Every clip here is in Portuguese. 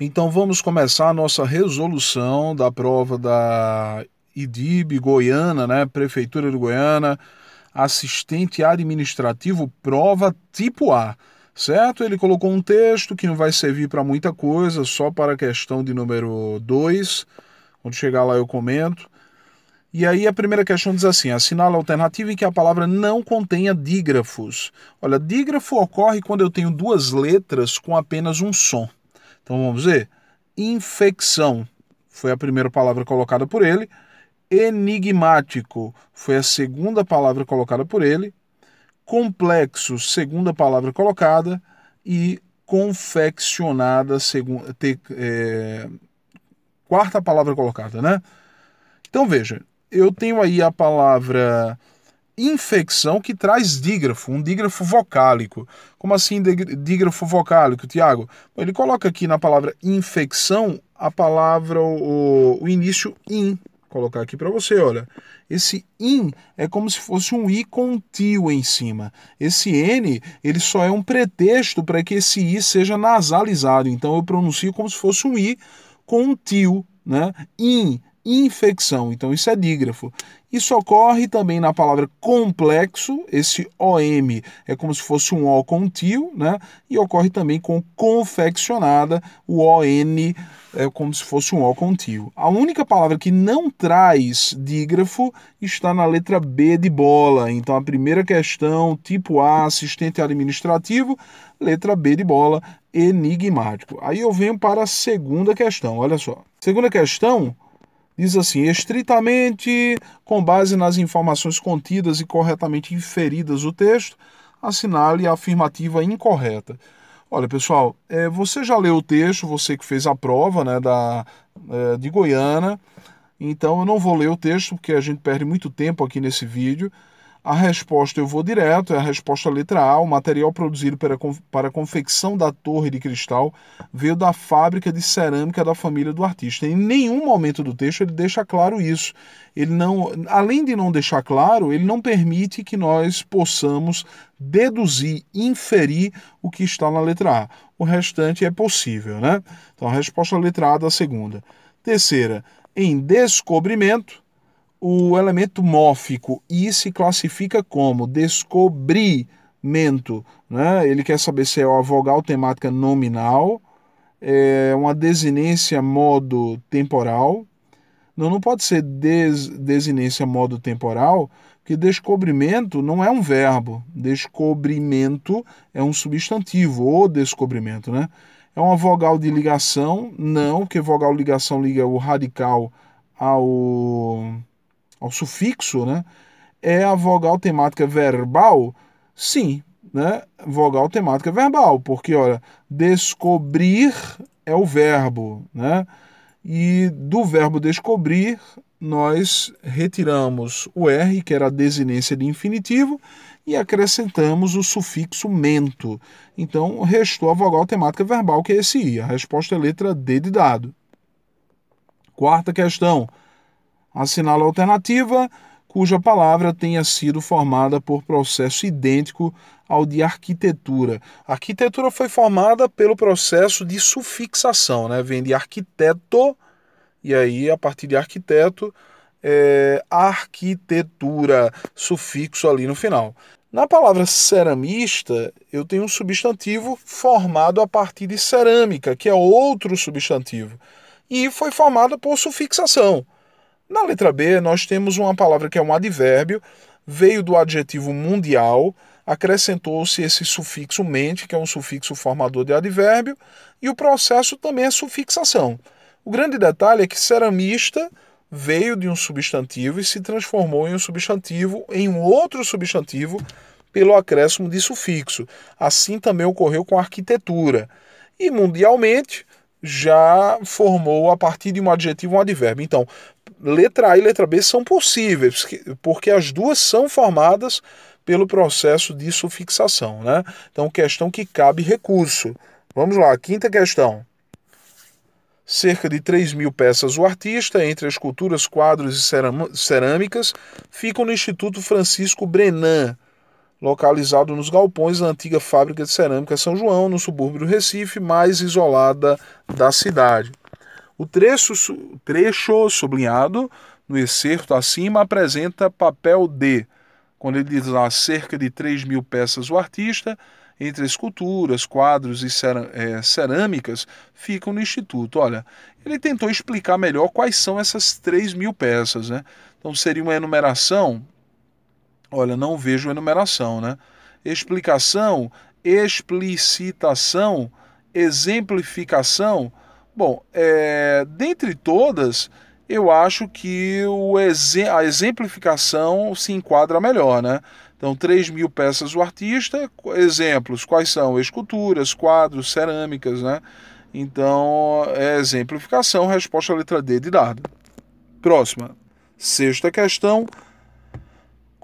Então vamos começar a nossa resolução da prova da IDIB Goiana, né? Prefeitura de Goiânia, assistente administrativo, prova tipo A. Certo? Ele colocou um texto que não vai servir para muita coisa, só para a questão de número 2. Quando chegar lá eu comento. E aí a primeira questão diz assim: assinala a alternativa em que a palavra não contenha dígrafos. Olha, dígrafo ocorre quando eu tenho duas letras com apenas um som. Então vamos ver. Infecção foi a primeira palavra colocada por ele. Enigmático foi a segunda palavra colocada por ele. Complexo, segunda palavra colocada. E confeccionada, te, é, quarta palavra colocada, né? Então veja, eu tenho aí a palavra infecção que traz dígrafo, um dígrafo vocálico. Como assim dígrafo vocálico, Tiago? Ele coloca aqui na palavra infecção a palavra, o, o início in. Vou colocar aqui para você, olha. Esse in é como se fosse um i com um tio em cima. Esse n, ele só é um pretexto para que esse i seja nasalizado. Então eu pronuncio como se fosse um i com um tio, né? In infecção. Então isso é dígrafo. Isso ocorre também na palavra complexo, esse OM é como se fosse um O com til, né? E ocorre também com confeccionada, o ON é como se fosse um O com til. A única palavra que não traz dígrafo está na letra B de bola. Então a primeira questão, tipo A, assistente administrativo, letra B de bola, enigmático. Aí eu venho para a segunda questão, olha só. Segunda questão, Diz assim: estritamente com base nas informações contidas e corretamente inferidas o texto, assinale a afirmativa incorreta. Olha, pessoal, é, você já leu o texto, você que fez a prova né, da, é, de Goiânia, então eu não vou ler o texto porque a gente perde muito tempo aqui nesse vídeo. A resposta, eu vou direto, é a resposta letra A. O material produzido para, para a confecção da torre de cristal veio da fábrica de cerâmica da família do artista. Em nenhum momento do texto ele deixa claro isso. Ele não, além de não deixar claro, ele não permite que nós possamos deduzir, inferir o que está na letra A. O restante é possível, né? Então, a resposta letra A da segunda. Terceira, em descobrimento, o elemento mófico e se classifica como descobrimento. Né? Ele quer saber se é uma vogal temática nominal, é uma desinência modo temporal. Não, não pode ser des, desinência modo temporal, porque descobrimento não é um verbo. Descobrimento é um substantivo, ou descobrimento, né? É uma vogal de ligação? Não, porque vogal ligação liga o radical ao ao sufixo, né? É a vogal temática verbal? Sim, né? Vogal temática verbal, porque olha, descobrir é o verbo, né? E do verbo descobrir nós retiramos o r, que era a desinência de infinitivo, e acrescentamos o sufixo mento. Então restou a vogal temática verbal, que é esse i. A resposta é letra D de dado. Quarta questão assinala a alternativa cuja palavra tenha sido formada por processo idêntico ao de arquitetura. A arquitetura foi formada pelo processo de sufixação, né? vem de arquiteto, e aí a partir de arquiteto, é, arquitetura, sufixo ali no final. Na palavra ceramista, eu tenho um substantivo formado a partir de cerâmica, que é outro substantivo, e foi formado por sufixação. Na letra B, nós temos uma palavra que é um advérbio, veio do adjetivo mundial, acrescentou-se esse sufixo mente, que é um sufixo formador de advérbio, e o processo também é sufixação. O grande detalhe é que ceramista veio de um substantivo e se transformou em um substantivo, em um outro substantivo, pelo acréscimo de sufixo. Assim também ocorreu com a arquitetura. E mundialmente já formou a partir de um adjetivo um advérbio. Então, letra A e letra B são possíveis, porque as duas são formadas pelo processo de sufixação. Né? Então, questão que cabe recurso. Vamos lá, quinta questão. Cerca de 3 mil peças o artista, entre as culturas, quadros e cerâmicas, ficam no Instituto Francisco Brenan, localizado nos galpões da antiga fábrica de cerâmica São João, no subúrbio do Recife, mais isolada da cidade. O trecho, trecho sublinhado no excerto acima apresenta papel de, quando ele diz lá cerca de 3 mil peças o artista, entre esculturas, quadros e é, cerâmicas, ficam no Instituto. Olha, ele tentou explicar melhor quais são essas 3 mil peças, né? Então seria uma enumeração? Olha, não vejo enumeração, né? Explicação, explicitação, exemplificação Bom, é, dentre todas, eu acho que o ex a exemplificação se enquadra melhor, né? Então, 3 mil peças o artista, exemplos, quais são? Esculturas, quadros, cerâmicas, né? Então, é exemplificação, resposta à letra D de dado. Próxima. Sexta questão,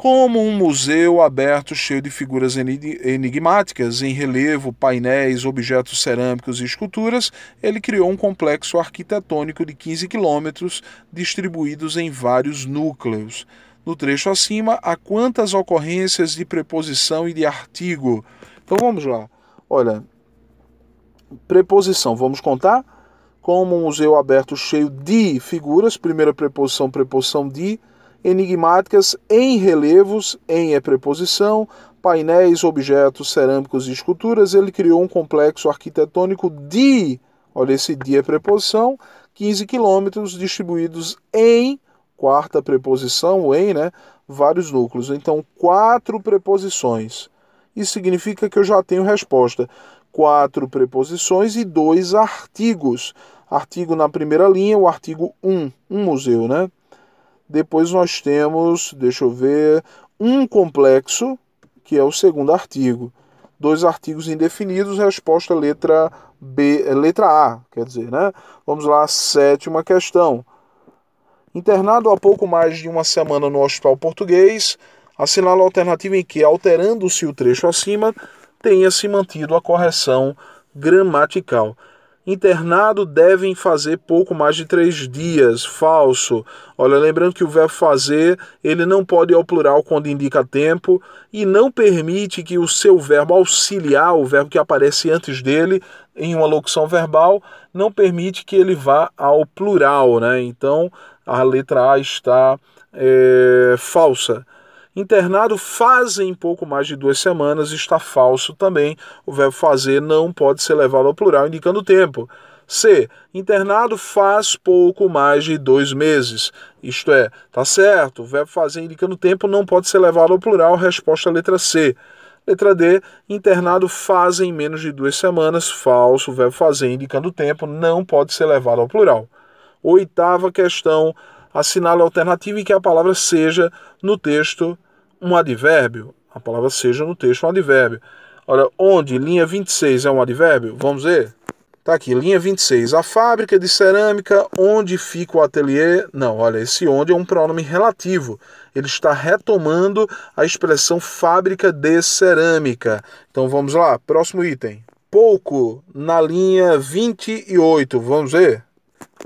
como um museu aberto cheio de figuras enigmáticas em relevo, painéis, objetos cerâmicos e esculturas, ele criou um complexo arquitetônico de 15 quilômetros, distribuídos em vários núcleos. No trecho acima, há quantas ocorrências de preposição e de artigo? Então vamos lá. Olha, preposição, vamos contar? Como um museu aberto cheio de figuras, primeira preposição, preposição de enigmáticas em relevos, em é preposição, painéis, objetos, cerâmicos e esculturas, ele criou um complexo arquitetônico de, olha esse de é preposição, 15 quilômetros distribuídos em, quarta preposição, em, né, vários núcleos. Então, quatro preposições. Isso significa que eu já tenho resposta. Quatro preposições e dois artigos. Artigo na primeira linha, o artigo 1, um museu, né? Depois nós temos, deixa eu ver, um complexo, que é o segundo artigo. Dois artigos indefinidos, resposta letra B, eh, letra A, quer dizer, né? Vamos lá, sétima questão. Internado há pouco mais de uma semana no hospital português, assinala a alternativa em que, alterando-se o trecho acima, tenha se mantido a correção gramatical. Internado devem fazer pouco mais de três dias. Falso. Olha, lembrando que o verbo fazer ele não pode ir ao plural quando indica tempo e não permite que o seu verbo auxiliar, o verbo que aparece antes dele em uma locução verbal, não permite que ele vá ao plural, né? Então a letra A está é, falsa. Internado fazem pouco mais de duas semanas está falso também. O verbo fazer não pode ser levado ao plural indicando o tempo. C. Internado faz pouco mais de dois meses. Isto é, tá certo, o verbo fazer indicando tempo não pode ser levado ao plural. Resposta letra C. Letra D, internado fazem menos de duas semanas, falso, verbo fazer indicando tempo, não pode ser levado ao plural. Oitava questão, assinala a alternativa e que a palavra seja no texto um advérbio. A palavra seja no texto um advérbio. Olha onde linha 26 é um advérbio? Vamos ver? Tá aqui, linha 26. A fábrica de cerâmica, onde fica o ateliê? Não, olha, esse onde é um pronome relativo. Ele está retomando a expressão fábrica de cerâmica. Então vamos lá, próximo item. Pouco na linha 28, vamos ver?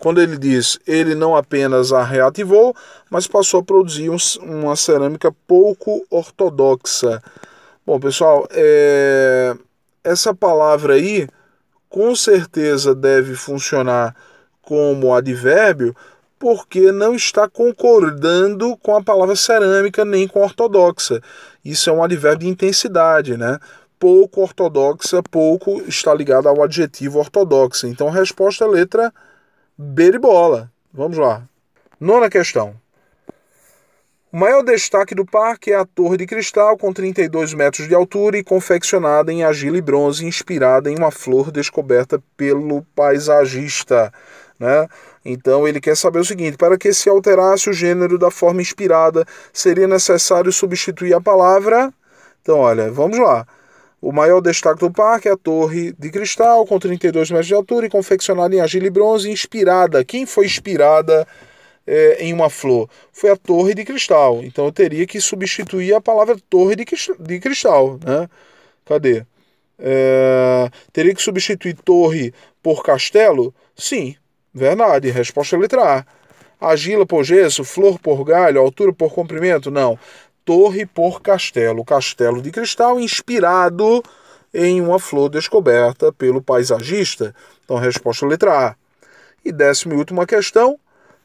quando ele diz, ele não apenas a reativou, mas passou a produzir um, uma cerâmica pouco ortodoxa. Bom, pessoal, é... essa palavra aí com certeza deve funcionar como advérbio, porque não está concordando com a palavra cerâmica nem com ortodoxa. Isso é um advérbio de intensidade, né? Pouco ortodoxa, pouco está ligado ao adjetivo ortodoxa. Então a resposta é letra A bola, Vamos lá. Nona questão. O maior destaque do parque é a torre de cristal com 32 metros de altura e confeccionada em argila e bronze, inspirada em uma flor descoberta pelo paisagista. Né? Então ele quer saber o seguinte: para que se alterasse o gênero da forma inspirada, seria necessário substituir a palavra. Então, olha, vamos lá. O maior destaque do parque é a torre de cristal, com 32 metros de altura e confeccionada em argila e bronze, inspirada. Quem foi inspirada é, em uma flor? Foi a torre de cristal. Então eu teria que substituir a palavra torre de, de cristal. Né? Cadê? É, teria que substituir torre por castelo? Sim, verdade. Resposta letra A argila por gesso, flor por galho, altura por comprimento? Não torre por castelo, castelo de cristal inspirado em uma flor descoberta pelo paisagista. Então, resposta letra A. E décima e última questão,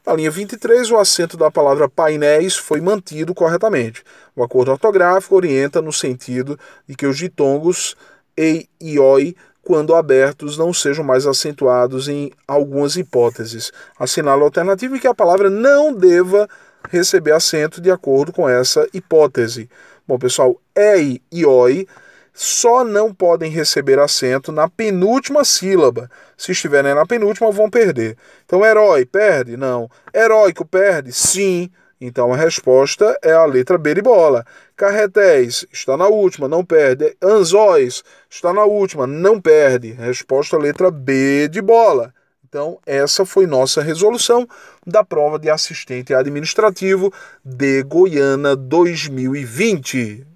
na linha 23, o acento da palavra painéis foi mantido corretamente. O acordo ortográfico orienta no sentido de que os ditongos ei e oi, quando abertos, não sejam mais acentuados em algumas hipóteses. Assinale a alternativa que a palavra não deva receber assento de acordo com essa hipótese. Bom, pessoal, EI e OI só não podem receber assento na penúltima sílaba. Se estiverem né, na penúltima, vão perder. Então, herói perde? Não. Heróico perde? Sim. Então a resposta é a letra B de bola. Carretéis está na última, não perde. Anzóis está na última, não perde. Resposta letra B de bola. Então, essa foi nossa resolução da prova de assistente administrativo de Goiânia 2020.